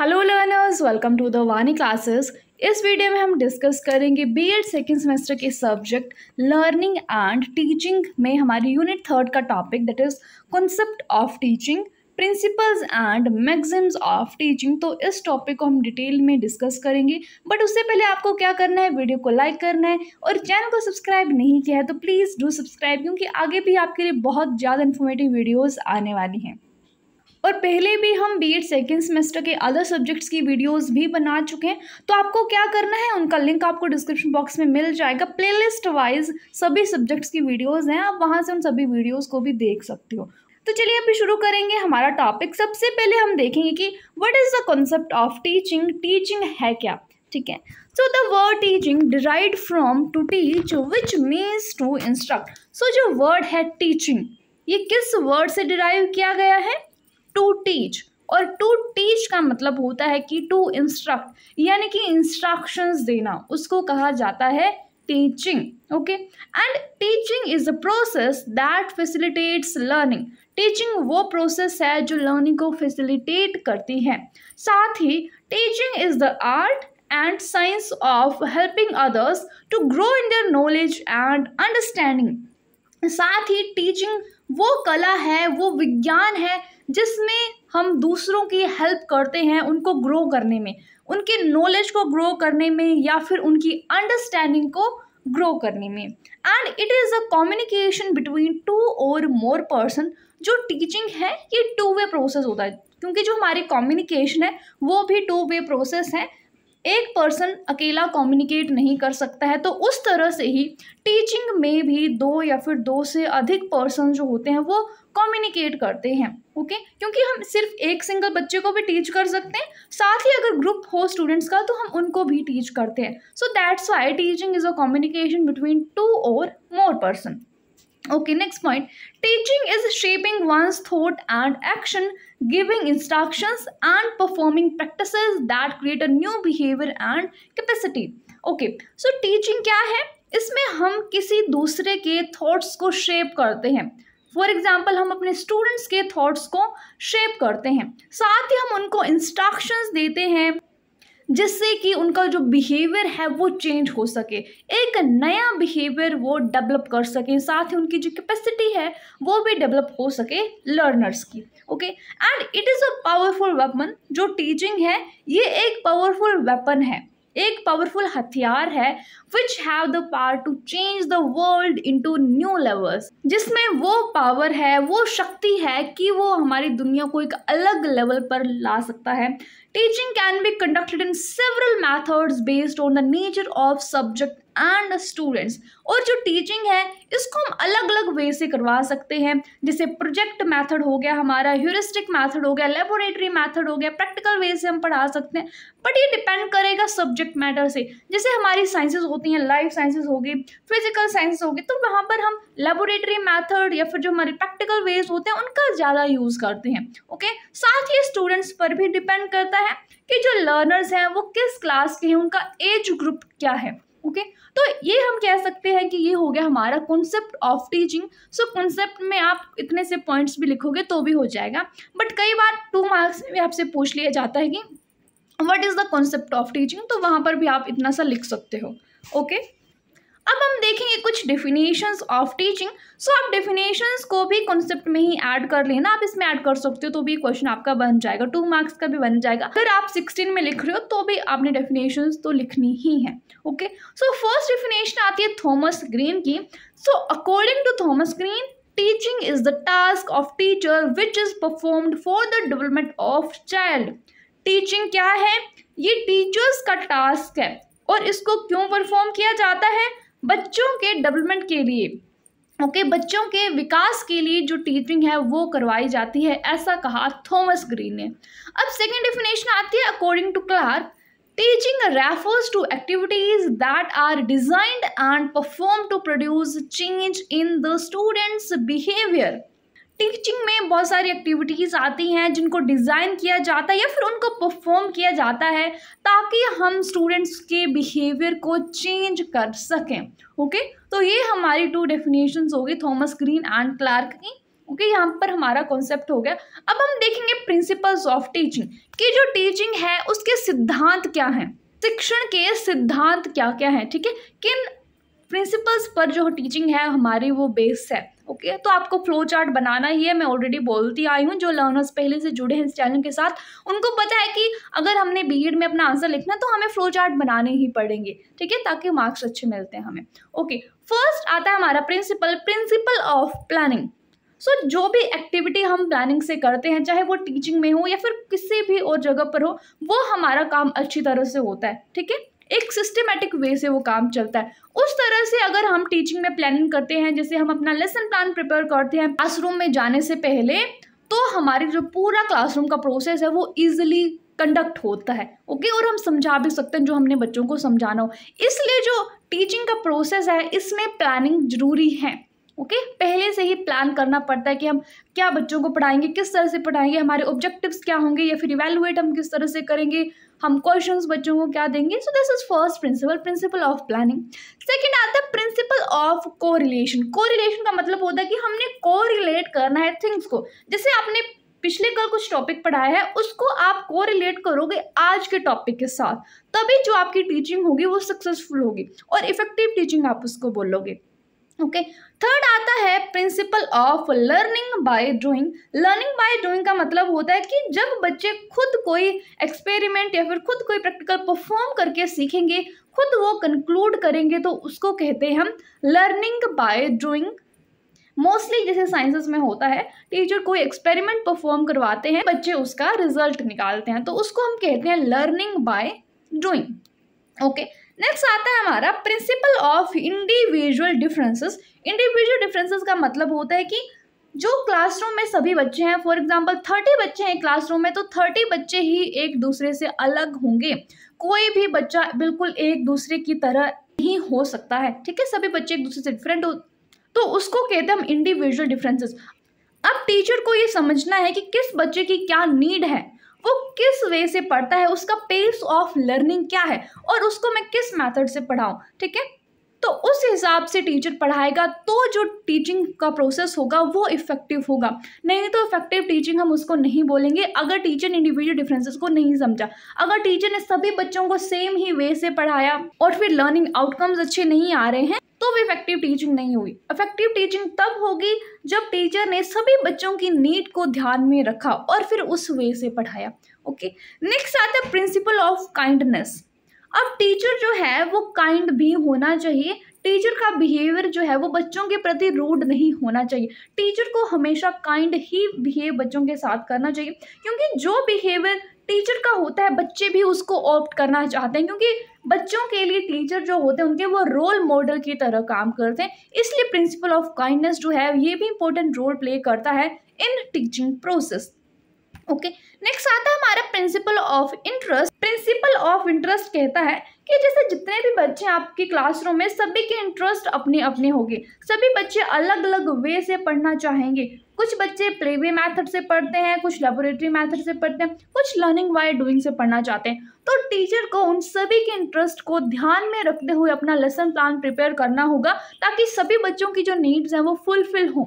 Hello learners welcome to the Vani classes इस video में हम डिस्कस करेंगे बी एड सेकेंड सेमेस्टर के सब्जेक्ट लर्निंग एंड टीचिंग में हमारी यूनिट थर्ड का topic that is concept of teaching principles and maxims of teaching तो इस टॉपिक को हम डिटेल में डिस्कस करेंगे बट उससे पहले आपको क्या करना है वीडियो को लाइक करना है और चैनल को सब्सक्राइब नहीं किया है तो प्लीज़ डू सब्सक्राइब क्योंकि आगे भी आपके लिए बहुत ज़्यादा इन्फॉर्मेटिव वीडियोज़ आने वाली हैं और पहले भी हम बी एड सेकेंड सेमेस्टर के अदर सब्जेक्ट्स की वीडियोस भी बना चुके हैं तो आपको क्या करना है उनका लिंक आपको डिस्क्रिप्शन बॉक्स में मिल जाएगा प्लेलिस्ट वाइज सभी सब्जेक्ट्स की वीडियोस हैं आप वहाँ से उन सभी वीडियोस को भी देख सकते हो तो चलिए अभी शुरू करेंगे हमारा टॉपिक सबसे पहले हम देखेंगे कि what is the concept of teaching teaching है क्या ठीक है so the word teaching derived from to teach which means to instruct so जो वर्ड है टीचिंग ये किस वर्ड से डिराइव किया गया है टू टीच और टू टीच का मतलब होता है कि टू इंस्ट्रक्ट यानी कि इंस्ट्रक्शंस देना उसको कहा जाता है teaching okay and teaching is a process that facilitates learning teaching वो प्रोसेस है जो लर्निंग को फैसिलिटेट करती है साथ ही teaching is the art and science of helping others to grow in their knowledge and understanding साथ ही टीचिंग वो कला है वो विज्ञान है जिसमें हम दूसरों की हेल्प करते हैं उनको ग्रो करने में उनके नॉलेज को ग्रो करने में या फिर उनकी अंडरस्टैंडिंग को ग्रो करने में and it is a communication between two or more person जो टीचिंग है ये टू वे प्रोसेस होता है क्योंकि जो हमारी कम्युनिकेशन है वो भी टू वे प्रोसेस है एक पर्सन अकेला कम्युनिकेट नहीं कर सकता है तो उस तरह से ही टीचिंग में भी दो या फिर दो से अधिक पर्सन जो होते हैं वो कम्युनिकेट करते हैं ओके क्योंकि हम सिर्फ एक सिंगल बच्चे को भी टीच कर सकते हैं साथ ही अगर ग्रुप हो स्टूडेंट्स का तो हम उनको भी टीच करते हैं so that's why teaching is a communication between two or more person okay next point teaching is shaping one's thought and action giving instructions and performing practices that create a new behavior and capacity. Okay, so teaching क्या है इसमें हम किसी दूसरे के thoughts को shape करते हैं फॉर एग्जाम्पल हम अपने स्टूडेंट्स के थॉट्स को शेप करते हैं साथ ही हम उनको इंस्ट्रक्शंस देते हैं जिससे कि उनका जो बिहेवियर है वो चेंज हो सके एक नया बिहेवियर वो डेवलप कर सकें साथ ही उनकी जो कैपेसिटी है वो भी डेवलप हो सके लर्नर्स की okay and it is a powerful weapon जो टीचिंग है ये एक पावरफुल वेपन है एक पावरफुल हथियार है which have the power to change the world to new levels जिसमें वो पावर है वो शक्ति है कि वो हमारी दुनिया को एक अलग लेवल पर ला सकता है teaching can be conducted in several methods based on the nature of subject and students और जो टीचिंग है इसको हम अलग अलग वे से करवा सकते हैं जैसे प्रोजेक्ट मैथड हो गया हमारा ह्यूरिस्टिक मैथड हो गया लेबोरेटरी मैथड हो गया प्रैक्टिकल वे से हम पढ़ा सकते हैं बट ये डिपेंड करेगा सब्जेक्ट मैटर से जैसे हमारी साइंसेज होती हैं लाइफ साइंसेज होगी फिजिकल साइंसेज होगी तो वहाँ पर हम लेबोरेटरी मैथड या फिर जो हमारे प्रैक्टिकल वेज होते हैं उनका ज़्यादा यूज़ करते हैं ओके साथ ही स्टूडेंट्स पर भी डिपेंड करता है कि जो लर्नर्स हैं वो किस क्लास के हैं उनका एज ग्रुप क्या है ओके okay? तो ये हम कह सकते हैं कि ये हो गया हमारा concept of teaching so concept में आप इतने से पॉइंट्स भी लिखोगे तो भी हो जाएगा बट कई बार टू मार्क्स में भी आपसे पूछ लिया जाता है कि what is the concept of teaching तो वहाँ पर भी आप इतना सा लिख सकते हो ओके okay? अब हम देखेंगे कुछ डेफिनेशंस ऑफ टीचिंग सो आप डेफिनेशंस को भी कॉन्सेप्ट में ही ऐड कर लेना आप इसमें ऐड कर सकते हो तो भी क्वेश्चन आपका बन जाएगा टू मार्क्स का भी बन जाएगा अगर आप सिक्सटीन में लिख रहे हो तो भी आपने डेफिनेशन तो लिखनी ही है ओके सो फर्स्ट डेफिनेशन आती है थॉमस ग्रीन की so according to Thomas Green teaching is the task of teacher which is performed for the development of child teaching क्या है ये टीचर्स का टास्क है और इसको क्यों परफॉर्म किया जाता है बच्चों के डेवलपमेंट के लिए ओके okay, बच्चों के विकास के लिए जो टीचिंग है वो करवाई जाती है ऐसा कहा थॉमस ग्रीन ने अब सेकेंड डिफिनेशन आती है according to Clark teaching refers to activities that are designed and perform to produce change in the students behaviour teaching में बहुत सारी एक्टिविटीज़ आती हैं जिनको डिज़ाइन किया जाता है या फिर उनको परफॉर्म किया जाता है ताकि हम स्टूडेंट्स के बिहेवियर को चेंज कर सकें ओके तो ये हमारी टू डेफिनेशंस गई थॉमस ग्रीन एंड क्लार्क की ओके यहाँ पर हमारा कॉन्सेप्ट हो गया अब हम देखेंगे प्रिंसिपल्स ऑफ टीचिंग कि जो टीचिंग है उसके सिद्धांत क्या हैं शिक्षण के सिद्धांत क्या क्या हैं ठीक है किन प्रिंसिपल्स पर जो टीचिंग है हमारी वो बेस है ओके okay? तो आपको फ्लो चार्ट बनाना ही है मैं ऑलरेडी बोलती आई हूँ जो लर्नर्स पहले से जुड़े हैं इस चैनल के साथ उनको पता है कि अगर हमने बी में अपना आंसर लिखना तो हमें फ्लो चार्ट बनाने ही पड़ेंगे ठीक है ताकि मार्क्स अच्छे मिलते हैं हमें ओके okay, फर्स्ट आता है हमारा principle principle of planning so so, जो भी एक्टिविटी हम प्लानिंग से करते हैं चाहे वो टीचिंग में हो या फिर किसी भी और जगह पर हो वो हमारा काम अच्छी तरह से होता है ठीक है एक सिस्टमेटिक वे से वो काम चलता है उस तरह से अगर हम टीचिंग में प्लानिंग करते हैं जैसे हम अपना लेसन प्लान प्रिपेयर करते हैं क्लासरूम में जाने से पहले तो हमारी जो पूरा क्लासरूम का प्रोसेस है वो ईजिली कंडक्ट होता है ओके और हम समझा भी सकते हैं जो हमने बच्चों को समझाना हो इसलिए जो टीचिंग का प्रोसेस है इसमें प्लानिंग जरूरी है ओके okay? पहले से ही प्लान करना पड़ता है कि हम क्या बच्चों को पढ़ाएंगे किस तरह से पढ़ाएंगे हमारे ऑब्जेक्टिव्स क्या होंगे या फिर इवेलुएट हम किस तरह से करेंगे हम क्वेश्चन बच्चों को क्या देंगे so this is first principle principle of planning second आता है principle of correlation correlation का मतलब होता है कि हमने को रिलेट करना है थिंग्स को जैसे आपने पिछले कल कुछ टॉपिक पढ़ाया है उसको आप को रिलेट करोगे आज के टॉपिक के साथ तभी जो आपकी टीचिंग होगी वो सक्सेसफुल होगी और इफेक्टिव टीचिंग आप उसको बोलोगे ओके okay. थर्ड आता है principle of learning by doing learning by doing का मतलब होता है कि जब बच्चे खुद कोई एक्सपेरिमेंट या फिर खुद कोई प्रैक्टिकल परफॉर्म करके सीखेंगे खुद वो कंक्लूड करेंगे तो उसको कहते हैं हम लर्निंग बाय डूइंग मोस्टली जैसे साइंसेस में होता है टीचर कोई एक्सपेरिमेंट परफॉर्म करवाते हैं बच्चे उसका रिजल्ट निकालते हैं तो उसको हम कहते हैं learning by doing okay okay. Next आता है हमारा principle of individual differences individual differences का मतलब होता है कि जो क्लासरूम में सभी बच्चे हैं फॉर एग्जाम्पल थर्टी बच्चे हैं क्लासरूम में तो थर्टी बच्चे ही एक दूसरे से अलग होंगे कोई भी बच्चा बिल्कुल एक दूसरे की तरह ही हो सकता है ठीक है सभी बच्चे एक दूसरे से डिफरेंट हो तो उसको कहते हैं हम इंडिविजुअल डिफरेंसेस अब टीचर को ये समझना है कि किस बच्चे की क्या नीड है वो किस वे से पढ़ता है उसका पेस ऑफ लर्निंग क्या है और उसको मैं किस मेथड से पढ़ाऊँ ठीक है तो उस हिसाब से टीचर पढ़ाएगा तो जो टीचिंग का प्रोसेस होगा वो इफ़ेक्टिव होगा नहीं तो इफ़ेक्टिव टीचिंग हम उसको नहीं बोलेंगे अगर टीचर ने इंडिविजुअल डिफरेंसेस को नहीं समझा अगर टीचर ने सभी बच्चों को सेम ही वे से पढ़ाया और फिर लर्निंग आउटकम्स अच्छे नहीं आ रहे हैं तो भी इफेक्टिव टीचिंग नहीं हुई इफेक्टिव टीचिंग तब होगी जब टीचर ने सभी बच्चों की नीड को ध्यान में रखा और फिर उस वे से पढ़ाया ओके नेक्स्ट आता है प्रिंसिपल ऑफ काइंडनेस अब टीचर जो है वो काइंड भी होना चाहिए टीचर का बिहेवियर जो है वो बच्चों के प्रति रूड नहीं होना चाहिए टीचर को हमेशा काइंड ही बिहेव बच्चों के साथ करना चाहिए क्योंकि जो बिहेवियर टीचर का होता है बच्चे भी उसको ऑप्ट करना चाहते हैं क्योंकि बच्चों के लिए टीचर जो होते हैं उनके वो रोल मॉडल की तरह काम करते हैं इसलिए प्रिंसिपल ऑफ काइंडनेस जो है ये भी इंपॉर्टेंट रोल प्ले करता है in teaching process okay next आता है हमारा principle of interest principle of interest कहता है कि जैसे जितने भी बच्चे आपके क्लासरूम में सभी के इंटरेस्ट अपने अपने होंगे सभी बच्चे अलग अलग वे से पढ़ना चाहेंगे कुछ बच्चे प्लेवे मैथड से पढ़ते हैं कुछ लेबोरेटरी मैथड से पढ़ते हैं कुछ लर्निंग वाई डूइंग से पढ़ना चाहते हैं तो टीचर को उन सभी के इंटरेस्ट को ध्यान में रखते हुए अपना लेसन प्लान प्रिपेयर करना होगा ताकि सभी बच्चों की जो नीड्स हैं वो फुलफिल हों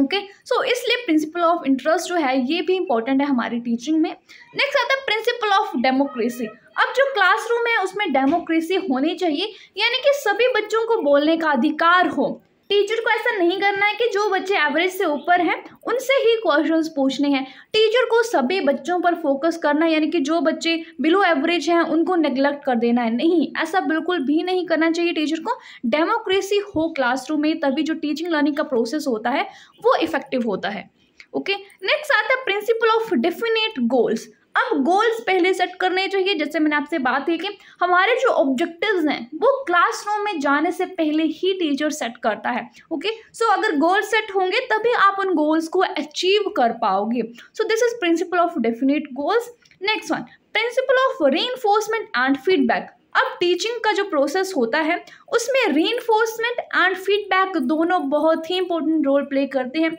ओके सो इसलिए प्रिंसिपल ऑफ इंटरेस्ट जो है ये भी इंपॉर्टेंट है हमारी टीचिंग में नेक्स्ट आता है प्रिंसिपल ऑफ डेमोक्रेसी अब जो क्लासरूम है उसमें डेमोक्रेसी होनी चाहिए यानी कि सभी बच्चों को बोलने का अधिकार हो टीचर को ऐसा नहीं करना है कि जो बच्चे एवरेज से ऊपर हैं उनसे ही क्वेश्चंस पूछने हैं टीचर को सभी बच्चों पर फोकस करना यानी कि जो बच्चे बिलो एवरेज हैं उनको नेग्लेक्ट कर देना है नहीं ऐसा बिल्कुल भी नहीं करना चाहिए टीचर को डेमोक्रेसी हो क्लासरूम में तभी जो टीचिंग लर्निंग का प्रोसेस होता है वो इफेक्टिव होता है ओके नेक्स्ट आता है प्रिंसिपल ऑफ डेफिनेट गोल्स अब गोल्स पहले सेट करने चाहिए जैसे मैंने आपसे बात की कि हमारे जो ऑब्जेक्टिव्स हैं वो क्लासरूम में जाने से पहले ही टीचर सेट करता है ओके सो so, अगर गोल सेट होंगे तभी आप उन गोल्स को अचीव कर पाओगे so this is principle of definite goals next one principle of re and feedback अब टीचिंग का जो प्रोसेस होता है उसमें री एंड फीडबैक दोनों बहुत ही इंपॉर्टेंट रोल प्ले करते हैं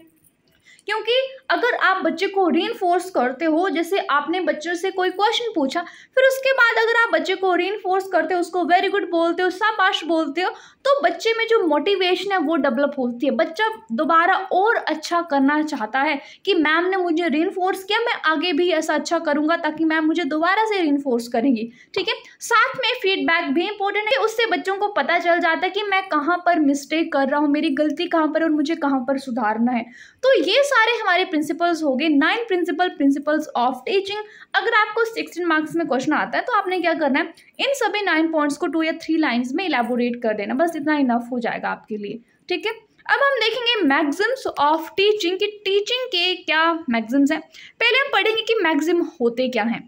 क्योंकि अगर आप बच्चे को री करते हो जैसे आपने बच्चों से कोई क्वेश्चन पूछा फिर उसके बाद अगर आप बच्चे को री करते हो उसको वेरी गुड बोलते हो शाबाश बोलते हो तो बच्चे में जो मोटिवेशन है वो डेवलप होती है बच्चा दोबारा और अच्छा करना चाहता है कि मैम ने मुझे री किया मैं आगे भी ऐसा अच्छा करूँगा ताकि मैम मुझे दोबारा से री करेंगी ठीक है साथ में फीडबैक भी इंपॉर्टेंट है उससे बच्चों को पता चल जाता है कि मैं कहाँ पर मिस्टेक कर रहा हूँ मेरी गलती कहाँ पर और मुझे कहाँ पर सुधारना है तो ये सारे हमारे प्रिंसिपल्स हो गए nine principle principles of teaching अगर आपको सिक्सटीन मार्क्स में क्वेश्चन आता है तो आपने क्या करना है इन सभी नाइन पॉइंट्स को टू या थ्री लाइन्स में इलेबोरेट कर देना बस इतना इनफ हो जाएगा आपके लिए ठीक है अब हम देखेंगे मैगजिम्स ऑफ टीचिंग की टीचिंग के क्या मैगजिम्स हैं पहले हम पढ़ेंगे कि मैगजिम होते क्या हैं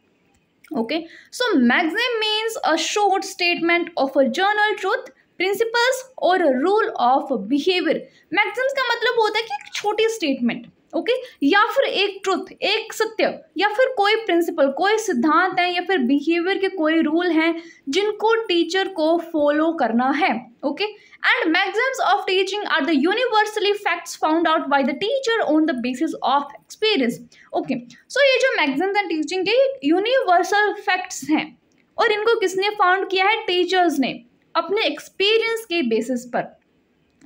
okay so maxim means a short statement of a general truth principles or rule of behaviour maxims का मतलब होता है कि एक छोटी स्टेटमेंट ओके या फिर एक ट्रुथ एक सत्य या फिर कोई प्रिंसिपल कोई सिद्धांत है या फिर बिहेवियर के कोई रूल हैं जिनको टीचर को फॉलो करना है okay and maxims of teaching are the universally facts found out by the teacher on the basis of experience okay so ये जो मैगजम्स एंड टीचिंग के यूनिवर्सल फैक्ट्स हैं और इनको किसने फाउंड किया है टीचर्स ने अपने एक्सपीरियंस के बेसिस पर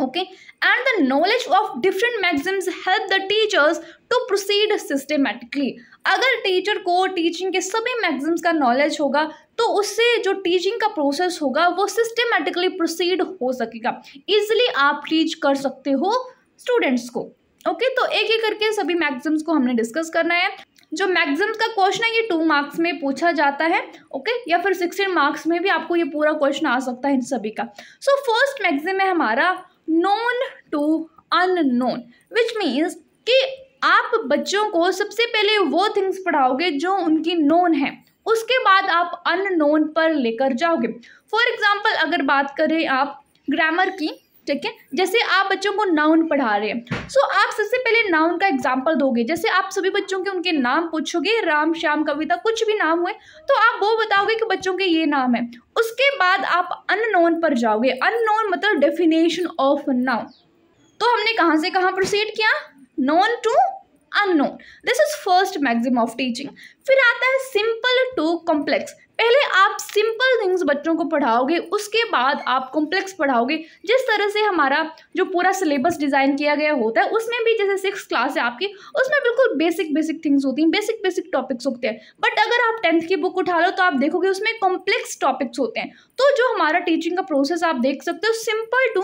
okay and the knowledge of different maxims help the teachers to proceed systematically अगर टीचर को टीचिंग के सभी मैगजिम्स का नॉलेज होगा तो उससे जो टीचिंग का प्रोसेस होगा वो सिस्टमेटिकली प्रोसीड हो सकेगा इजिली आप टीच कर सकते हो स्टूडेंट्स को ओके okay, तो एक एक करके सभी मैगजिम्स को हमने डिस्कस करना है जो मैक्सिम्स का क्वेश्चन है ये टू मार्क्स में पूछा जाता है ओके या फिर सिक्सटीन मार्क्स में भी आपको ये पूरा क्वेश्चन आ सकता है इन सभी का सो फर्स्ट मैगजिम है हमारा known to unknown which means कि आप बच्चों को सबसे पहले वो थिंग्स पढ़ाओगे जो उनकी नोन है उसके बाद आप अननोन पर लेकर जाओगे फॉर एग्जाम्पल अगर बात करें आप ग्रामर की ठीक है जैसे आप बच्चों को नाउन पढ़ा रहे हैं सो आप सबसे पहले नाउन का एग्जाम्पल दोगे जैसे आप सभी बच्चों के उनके नाम पूछोगे राम श्याम कविता कुछ भी नाम हुए तो आप वो बताओगे कि बच्चों के ये नाम है उसके बाद आप अननोन पर जाओगे अननोन मतलब डेफिनेशन ऑफ नाउन तो हमने कहाँ से कहाँ प्रोसीड किया known to unknown this is first maxim of teaching फिर आता है सिंपल टू कॉम्प्लेक्स पहले आप सिंपल थिंग्स बच्चों को पढ़ाओगे उसके बाद आप कॉम्प्लेक्स पढ़ाओगे जिस तरह से हमारा जो पूरा सिलेबस डिज़ाइन किया गया होता है उसमें भी जैसे सिक्स क्लास है आपकी उसमें बिल्कुल बेसिक बेसिक थिंग्स होती हैं बेसिक बेसिक टॉपिक्स होते हैं बट अगर आप टेंथ की बुक उठा लो तो आप देखोगे उसमें कॉम्प्लेक्स टॉपिक्स होते हैं तो जो हमारा टीचिंग का प्रोसेस आप देख सकते हो सिंपल टू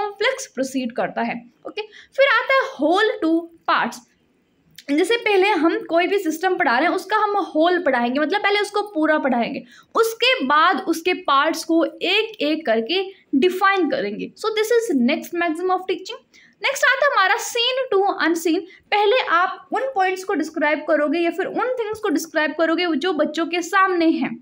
कॉम्प्लेक्स प्रोसीड करता है ओके फिर आता है होल टू पार्ट्स जैसे पहले हम कोई भी सिस्टम पढ़ा रहे हैं उसका हम होल पढ़ाएंगे मतलब पहले उसको पूरा पढ़ाएंगे उसके बाद उसके पार्ट्स को एक एक करके डिफाइन करेंगे so this is next maximum of teaching next आता है हमारा सीन टू अनसीन पहले आप उन पॉइंट्स को डिस्क्राइब करोगे या फिर उन थिंग्स को डिस्क्राइब करोगे जो बच्चों के सामने हैं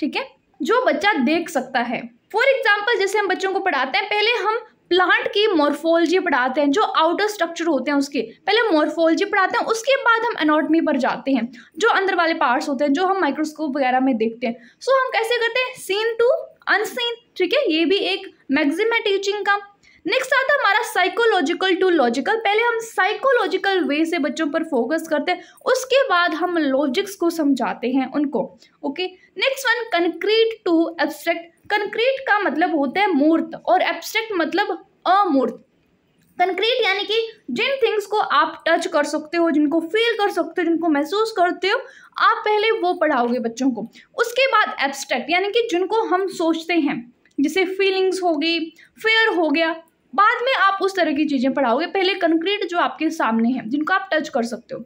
ठीक है जो बच्चा देख सकता है फॉर एग्जाम्पल जैसे हम बच्चों को पढ़ाते हैं पहले हम प्लांट की मोरफोलॉजी पढ़ाते हैं जो आउटर स्ट्रक्चर होते हैं उसके पहले मोरफोलॉजी पढ़ाते हैं उसके बाद हम एनाटॉमी पर जाते हैं जो अंदर वाले पार्ट्स होते हैं जो हम माइक्रोस्कोप वगैरह में देखते हैं सो हम कैसे करते हैं सीन टू अनसीन ठीक है ये भी एक मैगजिम है टीचिंग का नेक्स्ट आता है हमारा साइकोलॉजिकल टू लॉजिकल पहले हम साइकोलॉजिकल वे से बच्चों पर फोकस करते हैं उसके बाद हम लॉजिक्स को समझाते हैं उनको okay next one concrete to abstract concrete का मतलब होता है मूर्त और एब्स्ट्रैक्ट मतलब अमूर्त कंक्रीट यानी कि जिन थिंग्स को आप टच कर सकते हो जिनको फील कर सकते हो जिनको महसूस करते हो आप पहले वो पढ़ाओगे बच्चों को उसके बाद एब्स्ट्रैक्ट यानी कि जिनको हम सोचते हैं जैसे फीलिंग्स होगी फेयर हो गया बाद में आप उस तरह की चीज़ें पढ़ाओगे पहले कंक्रीट जो आपके सामने है जिनको आप टच कर सकते हो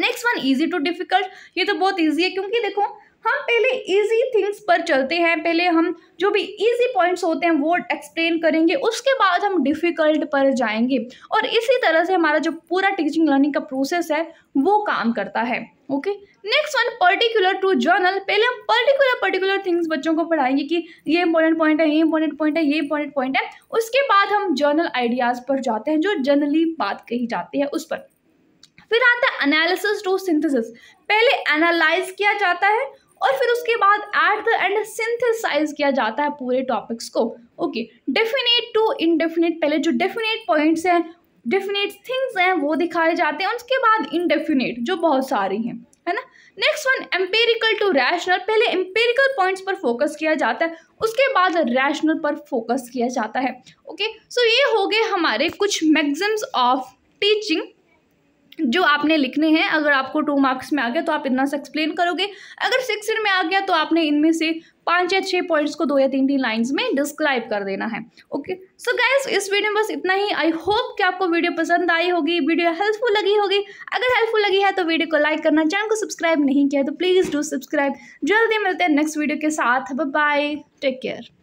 next one easy to difficult ये तो बहुत ईजी है क्योंकि देखो हम हाँ, पहले इजी थिंग्स पर चलते हैं पहले हम जो भी इजी पॉइंट्स होते हैं वो एक्सप्लेन करेंगे उसके बाद हम डिफ़िकल्ट पर जाएंगे और इसी तरह से हमारा जो पूरा टीचिंग लर्निंग का प्रोसेस है वो काम करता है okay next one particular to general पहले हम पर्टिकुलर पर्टिकुलर थिंग्स बच्चों को पढ़ाएंगे कि ये इंपॉर्टेंट पॉइंट है ये इंपॉर्टेंट पॉइंट है ये इंपॉर्टेंट पॉइंट है उसके बाद हम जर्नल आइडियाज़ पर जाते हैं जो जनरली बात कही जाती है उस पर फिर आता है एनालिसिस टू सिंथेसिस पहले एनालाइज किया जाता है और फिर उसके बाद एट द एंड सिंथेसाइज किया जाता है पूरे टॉपिक्स को ओके डेफिनेट टू इनडेफिनेट पहले जो डेफिनेट पॉइंट्स हैं डेफिनेट थिंग्स हैं वो दिखाए जाते हैं उसके बाद इनडेफिनेट जो बहुत सारी हैं है ना next one empirical to rational पहले एम्पेरिकल पॉइंट्स पर फोकस किया जाता है उसके बाद रैशनल पर फोकस किया जाता है ओके okay? सो so ये हो गए हमारे कुछ मैगजम्स ऑफ टीचिंग जो आपने लिखने हैं अगर आपको टू मार्क्स में आ गया तो आप इतना सा एक्सप्लेन करोगे अगर सिक्स में आ गया तो आपने इनमें से पाँच या छः पॉइंट्स को दो या तीन तीन लाइंस में डिस्क्राइब कर देना है ओके सो गाइस इस वीडियो में बस इतना ही आई होप कि आपको वीडियो पसंद आई होगी वीडियो हेल्पफुल लगी होगी अगर हेल्पफुल लगी है तो वीडियो को लाइक करना चैनल को सब्सक्राइब नहीं किया तो प्लीज़ डू सब्सक्राइब जल्दी मिलते हैं नेक्स्ट वीडियो के साथ बाय टेक केयर